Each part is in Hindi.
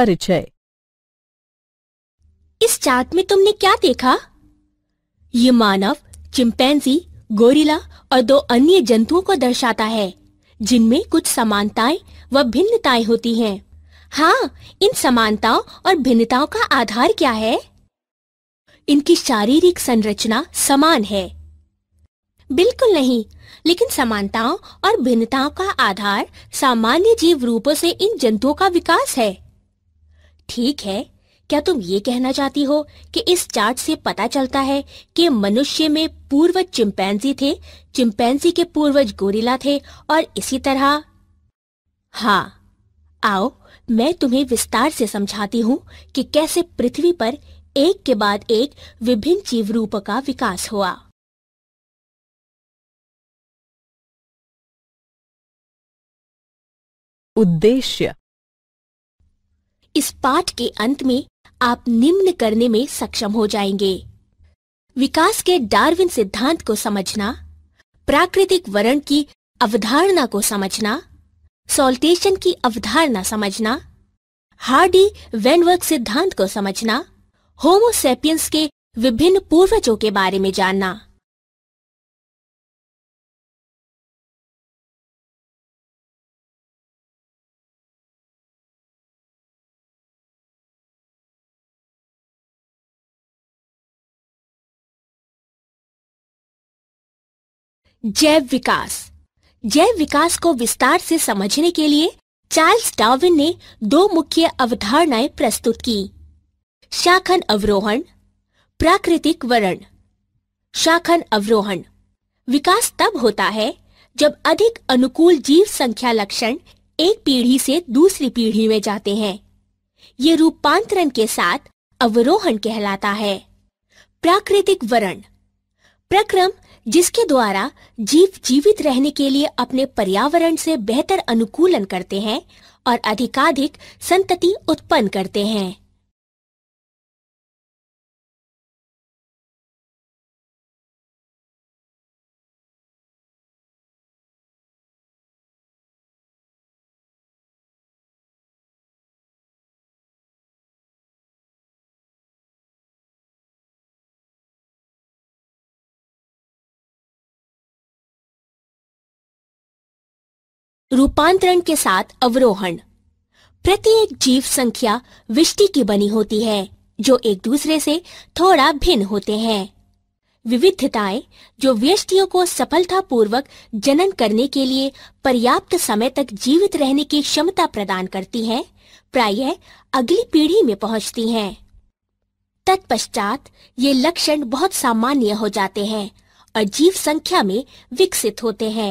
परिचय इस चार्ट में तुमने क्या देखा ये मानव चिंपैंजी गोरिला और दो अन्य जंतुओं को दर्शाता है जिनमें कुछ समानताएं व भिन्नताएं होती हैं। हाँ इन समानताओं और भिन्नताओं का आधार क्या है इनकी शारीरिक संरचना समान है बिल्कुल नहीं लेकिन समानताओं और भिन्नताओं का आधार सामान्य जीव रूपों से इन जंतुओं का विकास है ठीक है क्या तुम ये कहना चाहती हो कि इस चार्ट से पता चलता है कि मनुष्य में पूर्वज चिंपैंजी थे चिंपैंजी के पूर्वज गोरिला थे और इसी तरह हाँ आओ मैं तुम्हें विस्तार से समझाती हूँ कि कैसे पृथ्वी पर एक के बाद एक विभिन्न जीव रूप का विकास हुआ उद्देश्य इस पाठ के अंत में आप निम्न करने में सक्षम हो जाएंगे विकास के डार्विन सिद्धांत को समझना प्राकृतिक वर्ण की अवधारणा को समझना सोल्टेशन की अवधारणा समझना हार्डी वेनवर्क सिद्धांत को समझना होमोसेपियंस के विभिन्न पूर्वजों के बारे में जानना जैव विकास जैव विकास को विस्तार से समझने के लिए चार्ल्स डार्विन ने दो मुख्य अवधारणाएं प्रस्तुत की शाखन अवरोहण प्राकृतिक वरण शाखन अवरोहण विकास तब होता है जब अधिक अनुकूल जीव संख्या लक्षण एक पीढ़ी से दूसरी पीढ़ी में जाते हैं ये रूपांतरण के साथ अवरोहण कहलाता है प्राकृतिक वरण प्रक्रम जिसके द्वारा जीव जीवित रहने के लिए अपने पर्यावरण से बेहतर अनुकूलन करते हैं और अधिकाधिक संतति उत्पन्न करते हैं रूपांतरण के साथ अवरोहण प्रत्येक जीव संख्या विष्टि की बनी होती है जो एक दूसरे से थोड़ा भिन्न होते हैं विविधताएं जो व्यष्टियों को सफलतापूर्वक जनन करने के लिए पर्याप्त समय तक जीवित रहने की क्षमता प्रदान करती हैं, प्रायः अगली पीढ़ी में पहुंचती हैं। तत्पश्चात ये लक्षण बहुत सामान्य हो जाते हैं और जीव संख्या में विकसित होते हैं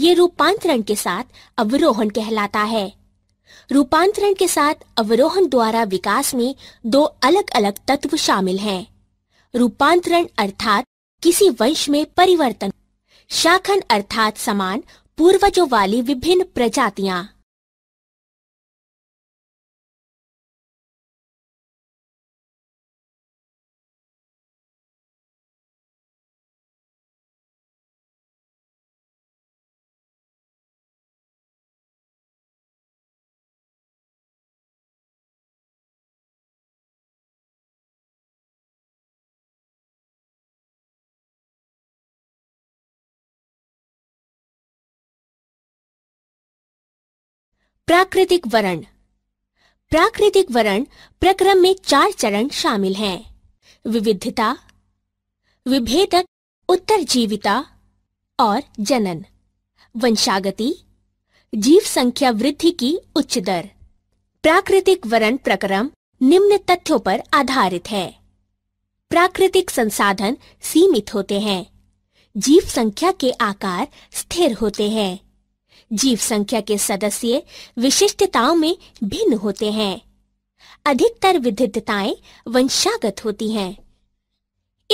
ये रूपांतरण के साथ अवरोहन कहलाता है रूपांतरण के साथ अवरोहन द्वारा विकास में दो अलग अलग तत्व शामिल हैं रूपांतरण अर्थात किसी वंश में परिवर्तन शाखन अर्थात समान पूर्वजों वाली विभिन्न प्रजातियां प्राकृतिक वर्ण प्राकृतिक वर्ण प्रक्रम में चार चरण शामिल हैं विविधता विभेदक उत्तरजीविता और जनन वंशागति जीव संख्या वृद्धि की उच्च दर प्राकृतिक वरण प्रक्रम निम्न तथ्यों पर आधारित है प्राकृतिक संसाधन सीमित होते हैं जीव संख्या के आकार स्थिर होते हैं जीव संख्या के सदस्य विशिष्टताओं में भिन्न होते हैं अधिकतर विधिताएं वंशागत होती हैं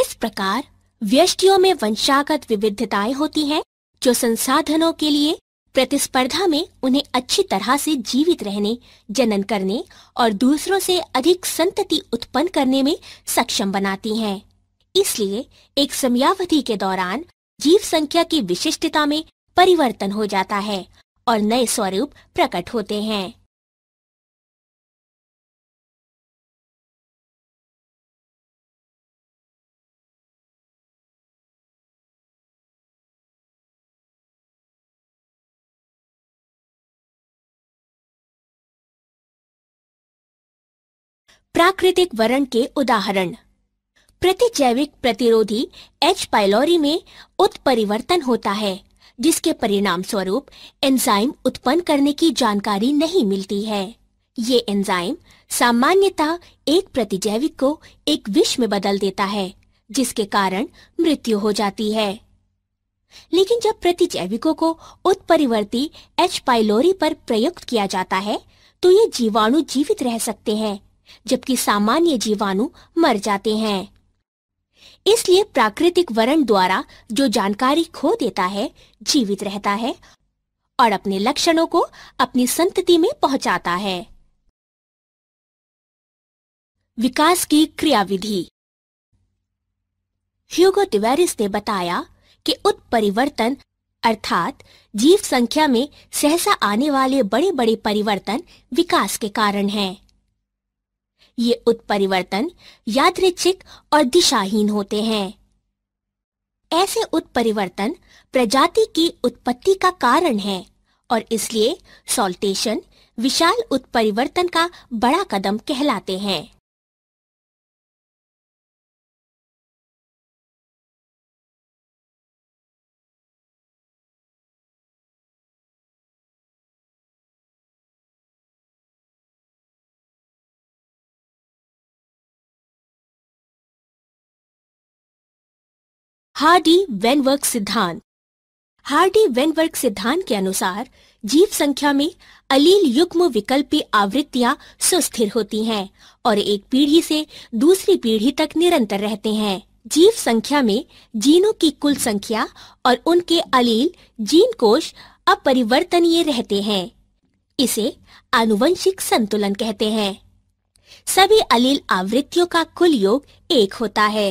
इस प्रकार व्यष्टियों में वंशागत विविधताएं होती हैं जो संसाधनों के लिए प्रतिस्पर्धा में उन्हें अच्छी तरह से जीवित रहने जनन करने और दूसरों से अधिक संतति उत्पन्न करने में सक्षम बनाती हैं इसलिए एक समयावधि के दौरान जीव संख्या की विशिष्टता में परिवर्तन हो जाता है और नए स्वरूप प्रकट होते हैं प्राकृतिक वरण के उदाहरण प्रतिजैविक प्रतिरोधी एच पाइलोरी में उत्परिवर्तन होता है जिसके परिणाम स्वरूप एंजाइम उत्पन्न करने की जानकारी नहीं मिलती है ये एंजाइम सामान्यतः एक प्रतिजैविक को एक विष में बदल देता है जिसके कारण मृत्यु हो जाती है लेकिन जब प्रतिजैविकों को उत्परिवर्ती एच पाइलोरी पर प्रयुक्त किया जाता है तो ये जीवाणु जीवित रह सकते हैं जबकि सामान्य जीवाणु मर जाते हैं इसलिए प्राकृतिक वरण द्वारा जो जानकारी खो देता है जीवित रहता है और अपने लक्षणों को अपनी संतति में पहुंचाता है विकास की क्रियाविधि ह्यूगो टिवेरिस ने बताया कि उत्परिवर्तन अर्थात जीव संख्या में सहसा आने वाले बड़े बड़े परिवर्तन विकास के कारण हैं। ये उत्परिवर्तन यादृच्छिक और दिशाहीन होते हैं ऐसे उत्परिवर्तन प्रजाति की उत्पत्ति का कारण है और इसलिए सॉल्टेशन विशाल उत्परिवर्तन का बड़ा कदम कहलाते हैं हार्डी वेनवर्क सिद्धांत हार्डी वेनवर्क सिद्धांत के अनुसार जीव संख्या में अलील युग्म विकल्पी आवृत्तियां सुस्थिर होती हैं और एक पीढ़ी से दूसरी पीढ़ी तक निरंतर रहते हैं जीव संख्या में जीनों की कुल संख्या और उनके अलील जीन कोश अपरिवर्तनीय रहते हैं इसे आनुवंशिक संतुलन कहते हैं सभी अलील आवृत्तियों का कुल योग एक होता है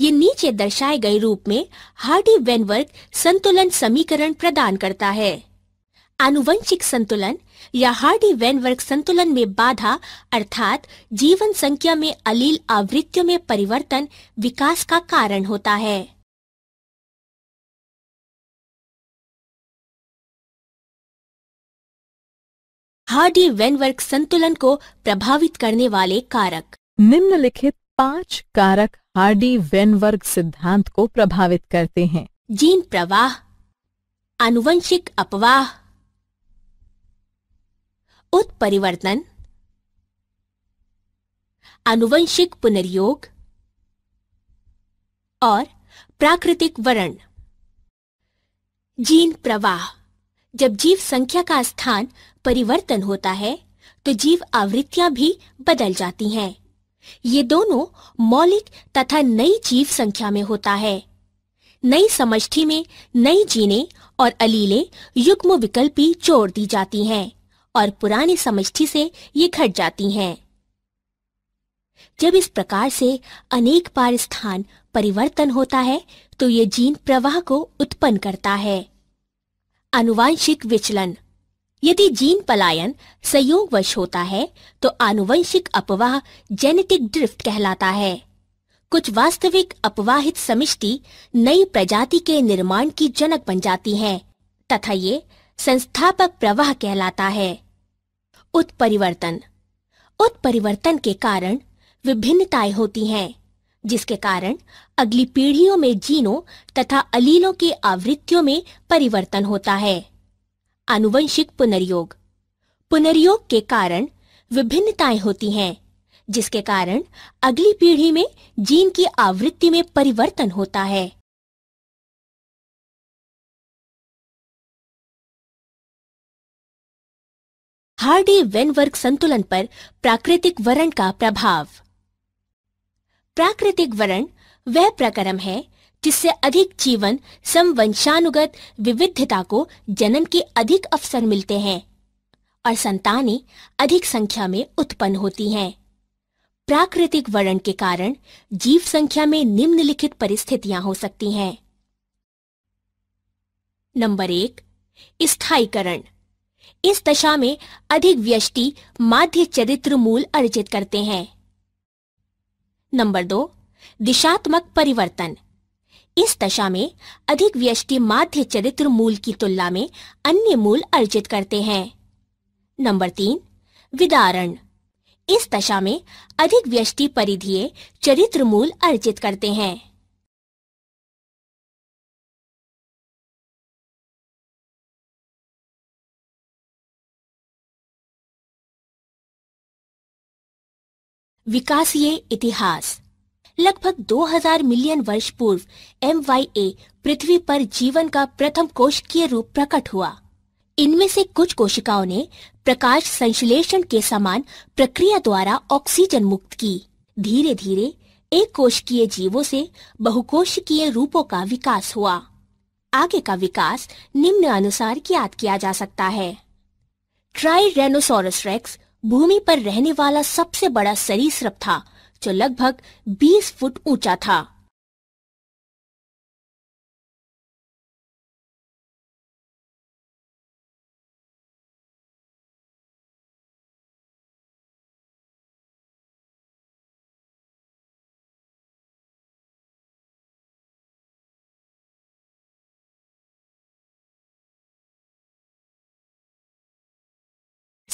ये नीचे दर्शाए गए रूप में हार्डी वेनवर्क संतुलन समीकरण प्रदान करता है आनुवंशिक संतुलन या हार्डी वेनवर्क संतुलन में बाधा अर्थात जीवन संख्या में अलील आवृत्तियों में परिवर्तन विकास का कारण होता है हार्डी वेनवर्क संतुलन को प्रभावित करने वाले कारक निम्नलिखित पांच कारक हार्डी वेनवर्ग सिद्धांत को प्रभावित करते हैं जीन प्रवाह आनुवंशिक अपवाह उत्परिवर्तन आनुवंशिक पुनर्योग और प्राकृतिक वरण जीन प्रवाह जब जीव संख्या का स्थान परिवर्तन होता है तो जीव आवृत्तियां भी बदल जाती हैं ये दोनों मौलिक तथा नई जीव संख्या में होता है नई समष्टि में नई जीने और अलीले युग्म विकल्पी जोड़ दी जाती हैं और पुरानी समष्टि से ये घट जाती हैं जब इस प्रकार से अनेक बार स्थान परिवर्तन होता है तो ये जीन प्रवाह को उत्पन्न करता है अनुवांशिक विचलन यदि जीन पलायन संयोगवश होता है तो आनुवंशिक अपवाह जेनेटिक ड्रिफ्ट कहलाता है कुछ वास्तविक अपवाहित समिष्टि नई प्रजाति के निर्माण की जनक बन जाती हैं तथा ये संस्थापक प्रवाह कहलाता है उत्परिवर्तन उत्परिवर्तन के कारण विभिन्नताएं होती हैं जिसके कारण अगली पीढ़ियों में जीनों तथा अलीलों की आवृत्तियों में परिवर्तन होता है आनुवंशिक पुनर्योग पुनर्योग के कारण विभिन्नताएं होती हैं जिसके कारण अगली पीढ़ी में जीन की आवृत्ति में परिवर्तन होता है हार्डी वेनवर्क संतुलन पर प्राकृतिक वरण का प्रभाव प्राकृतिक वरण वह प्रक्रम है जिससे अधिक जीवन समवंशानुगत विविधता को जन्म के अधिक अवसर मिलते हैं और संतानें अधिक संख्या में उत्पन्न होती हैं प्राकृतिक वर्ण के कारण जीव संख्या में निम्नलिखित परिस्थितियां हो सकती हैं नंबर एक स्थायीकरण इस दशा में अधिक व्यष्टि माध्य चरित्र मूल अर्जित करते हैं नंबर दो दिशात्मक परिवर्तन इस दशा में अधिक व्यष्टि माध्य चरित्र मूल की तुलना में अन्य मूल अर्जित करते हैं नंबर तीन विदारण इस दशा में अधिक व्यष्टि परिधीय चरित्र मूल अर्जित करते हैं विकासीय इतिहास लगभग 2000 मिलियन वर्ष पूर्व एम पृथ्वी पर जीवन का प्रथम कोशिकीय रूप प्रकट हुआ इनमें से कुछ कोशिकाओं ने प्रकाश संश्लेषण के समान प्रक्रिया द्वारा ऑक्सीजन मुक्त की धीरे धीरे एक कोशिकीय जीवों से बहुकोशिकीय रूपों का विकास हुआ आगे का विकास निम्न अनुसार ज्ञात किया जा सकता है ट्राई रेनोसोरस रेक्स भूमि पर रहने वाला सबसे बड़ा सरीसृप था जो लगभग 20 फुट ऊंचा था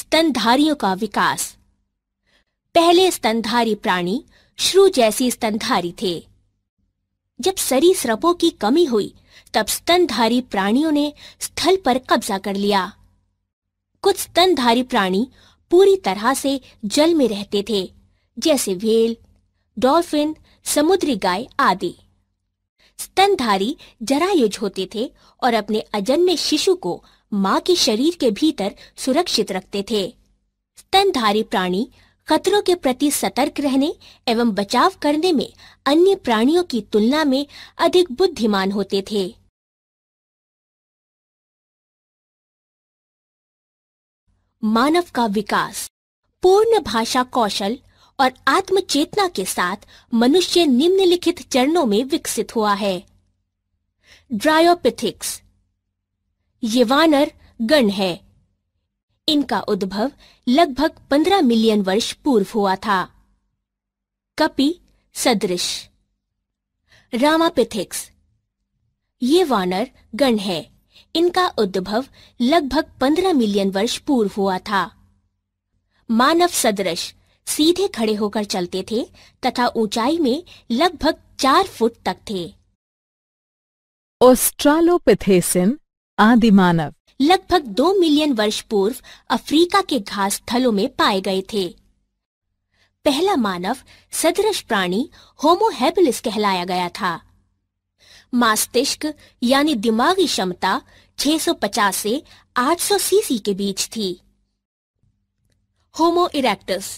स्तनधारियों का विकास पहले स्तनधारी प्राणी श्रु जैसी स्तनधारी थे जब सरी सरीसृपों की कमी हुई तब स्तनधारी प्राणियों ने स्थल पर कब्जा कर लिया कुछ स्तनधारी प्राणी पूरी तरह से जल में रहते थे जैसे व्हेल डॉल्फिन समुद्री गाय आदि स्तनधारी जरायुज होते थे और अपने अजन्मे शिशु को मां के शरीर के भीतर सुरक्षित रखते थे स्तनधारी प्राणी खतरों के प्रति सतर्क रहने एवं बचाव करने में अन्य प्राणियों की तुलना में अधिक बुद्धिमान होते थे मानव का विकास पूर्ण भाषा कौशल और आत्म चेतना के साथ मनुष्य निम्नलिखित चरणों में विकसित हुआ है ड्रायोपिथिक्स ये वानर गण है इनका उद्भव लगभग 15 मिलियन वर्ष पूर्व हुआ था कपि सदृश रामापिथिक्स ये वानर गण है इनका उद्भव लगभग 15 मिलियन वर्ष पूर्व हुआ था मानव सदृश सीधे खड़े होकर चलते थे तथा ऊंचाई में लगभग चार फुट तक थे ओस्ट्रालोपिथेसिन आदि मानव लगभग दो मिलियन वर्ष पूर्व अफ्रीका के घास थलों में पाए गए थे पहला मानव सदृश प्राणी होमोहेबिलिस कहलाया गया था मस्तिष्क यानी दिमागी क्षमता 650 से 800 सीसी के बीच थी होमो इरेक्टस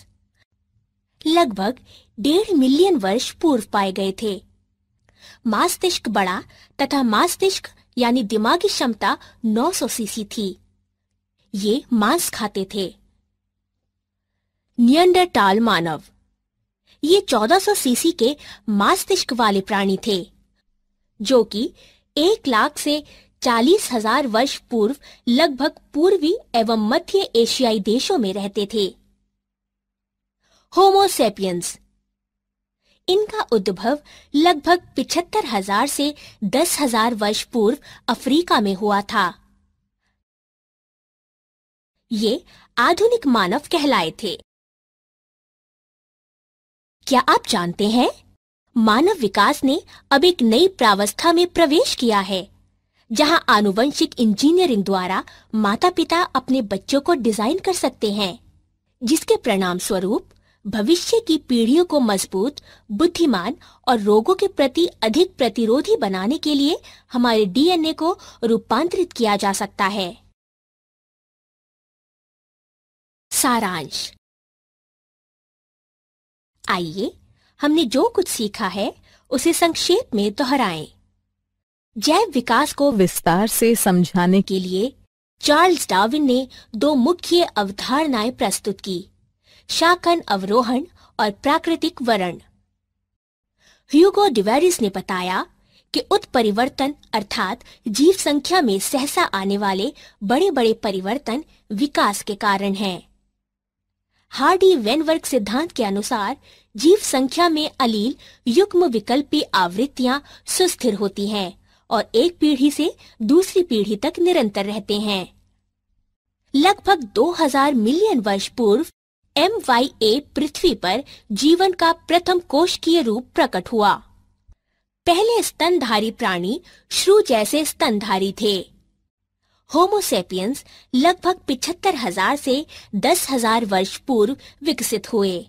लगभग डेढ़ मिलियन वर्ष पूर्व पाए गए थे मस्तिष्क बड़ा तथा मस्तिष्क यानी दिमागी क्षमता 900 सीसी थी ये मांस खाते थे नियंडरटाल मानव ये 1400 सीसी के मस्तिष्क वाले प्राणी थे जो कि एक लाख से चालीस हजार वर्ष पूर्व लगभग पूर्वी एवं मध्य एशियाई देशों में रहते थे होमोसेपियंस इनका उद्भव लगभग पिछहत्तर हजार से दस हजार वर्ष पूर्व अफ्रीका में हुआ था ये आधुनिक मानव कहलाए थे क्या आप जानते हैं मानव विकास ने अब एक नई प्रावस्था में प्रवेश किया है जहां आनुवंशिक इंजीनियरिंग द्वारा माता पिता अपने बच्चों को डिजाइन कर सकते हैं जिसके परिणाम स्वरूप भविष्य की पीढ़ियों को मजबूत बुद्धिमान और रोगों के प्रति अधिक प्रतिरोधी बनाने के लिए हमारे डीएनए को रूपांतरित किया जा सकता है सारांश आइए हमने जो कुछ सीखा है उसे संक्षेप में दोहराएं। जैव विकास को विस्तार से समझाने के लिए चार्ल्स डार्विन ने दो मुख्य अवधारणाएं प्रस्तुत की शाकन अवरोहण और प्राकृतिक वरण ह्यूगो डिवेरिस ने बताया कि उत्परिवर्तन अर्थात जीव संख्या में सहसा आने वाले बड़े बड़े परिवर्तन विकास के कारण हैं। हार्डी वेनवर्क सिद्धांत के अनुसार जीव संख्या में अलील युग्म विकल्पी आवृत्तियां सुस्थिर होती हैं और एक पीढ़ी से दूसरी पीढ़ी तक निरंतर रहते हैं लगभग 2000 मिलियन वर्ष पूर्व एम वाई ए पृथ्वी पर जीवन का प्रथम की रूप प्रकट हुआ पहले स्तनधारी प्राणी श्रु जैसे स्तनधारी थे होमोसेपियंस लगभग पिछहत्तर हजार से दस हजार वर्ष पूर्व विकसित हुए